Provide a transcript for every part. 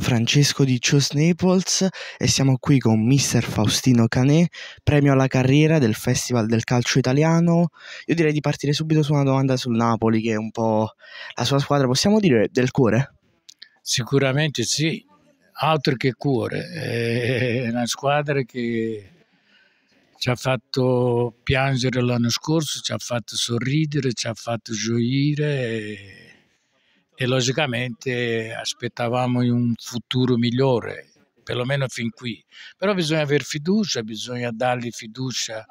Francesco di Cios Naples e siamo qui con Mr. Faustino Canè, premio alla carriera del Festival del Calcio Italiano. Io direi di partire subito su una domanda sul Napoli, che è un po' la sua squadra, possiamo dire, del cuore? Sicuramente sì, altro che cuore, eh, è una squadra che ci ha fatto piangere l'anno scorso, ci ha fatto sorridere, ci ha fatto gioire. E eh, e logicamente aspettavamo un futuro migliore, perlomeno fin qui. Però bisogna avere fiducia, bisogna dargli fiducia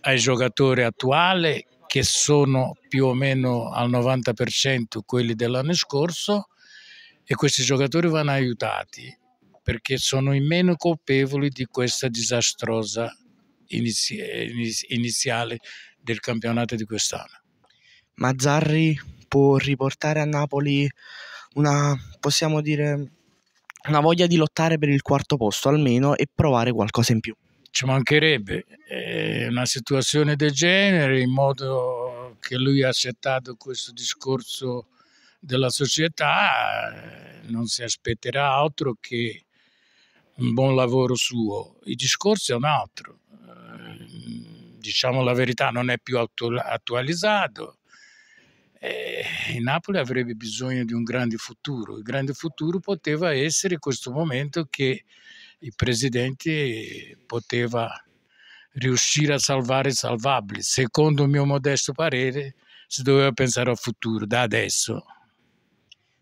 ai giocatori attuali che sono più o meno al 90% quelli dell'anno scorso e questi giocatori vanno aiutati perché sono i meno colpevoli di questa disastrosa iniziale del campionato di quest'anno. Mazzarri può riportare a Napoli una, possiamo dire, una voglia di lottare per il quarto posto almeno e provare qualcosa in più. Ci mancherebbe È eh, una situazione del genere, in modo che lui ha accettato questo discorso della società, eh, non si aspetterà altro che un buon lavoro suo. Il discorso è un altro, eh, diciamo la verità, non è più attualizzato, eh, il Napoli avrebbe bisogno di un grande futuro. Il grande futuro poteva essere questo momento che il presidente poteva riuscire a salvare i salvabili. Secondo il mio modesto parere, si doveva pensare al futuro da adesso.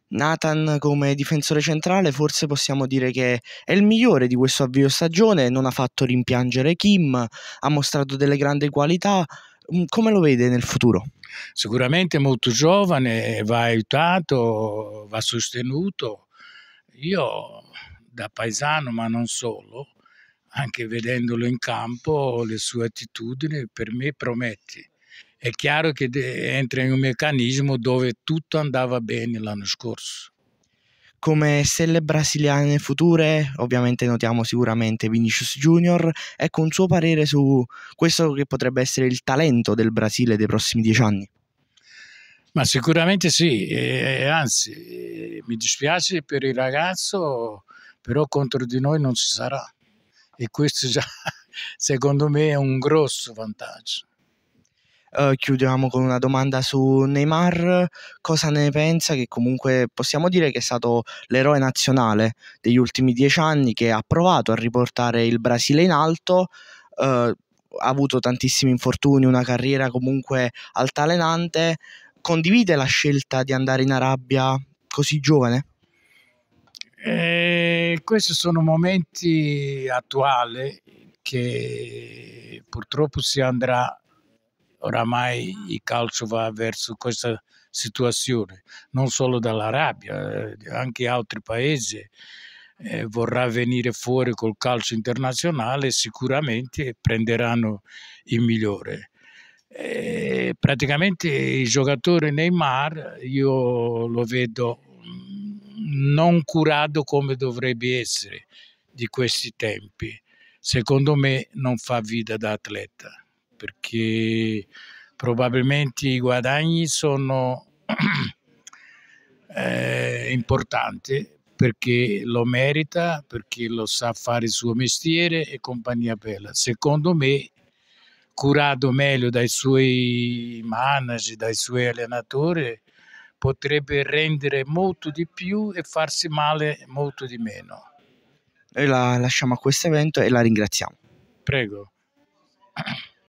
Nathan come difensore centrale forse possiamo dire che è il migliore di questo avvio stagione, non ha fatto rimpiangere Kim, ha mostrato delle grandi qualità, Mm, come lo vede nel futuro? Sicuramente molto giovane, va aiutato, va sostenuto. Io da paesano, ma non solo, anche vedendolo in campo, le sue attitudini per me promette. È chiaro che entra in un meccanismo dove tutto andava bene l'anno scorso come stelle brasiliane future ovviamente notiamo sicuramente Vinicius Junior, ecco un suo parere su questo che potrebbe essere il talento del Brasile dei prossimi dieci anni. Ma sicuramente sì, e, anzi e, mi dispiace per il ragazzo, però contro di noi non ci sarà e questo già secondo me è un grosso vantaggio. Eh, chiudiamo con una domanda su Neymar. Cosa ne pensa? Che comunque possiamo dire che è stato l'eroe nazionale degli ultimi dieci anni che ha provato a riportare il Brasile in alto. Uh, ha avuto tantissimi infortuni, una carriera comunque altalenante. Condivide la scelta di andare in Arabia così giovane? Eh, questi sono momenti attuali che purtroppo si andrà oramai ah. il calcio va verso questa situazione, non solo dall'Arabia, eh, anche altri paesi eh, vorrà venire fuori col calcio internazionale sicuramente prenderanno il migliore. E eh, praticamente il giocatore Neymar io lo vedo mm, non curato come dovrebbe essere di questi tempi. Secondo me non fa vita da atleta perché probabilmente i guadagni sono eh, importanti perché lo merita, perché lo sa fare il suo mestiere e compagnia bella. Secondo me, curato meglio dai suoi manager, dai suoi allenatori, potrebbe rendere molto di più e farsi male molto di meno. E la lasciamo a questo evento e la ringraziamo. Prego.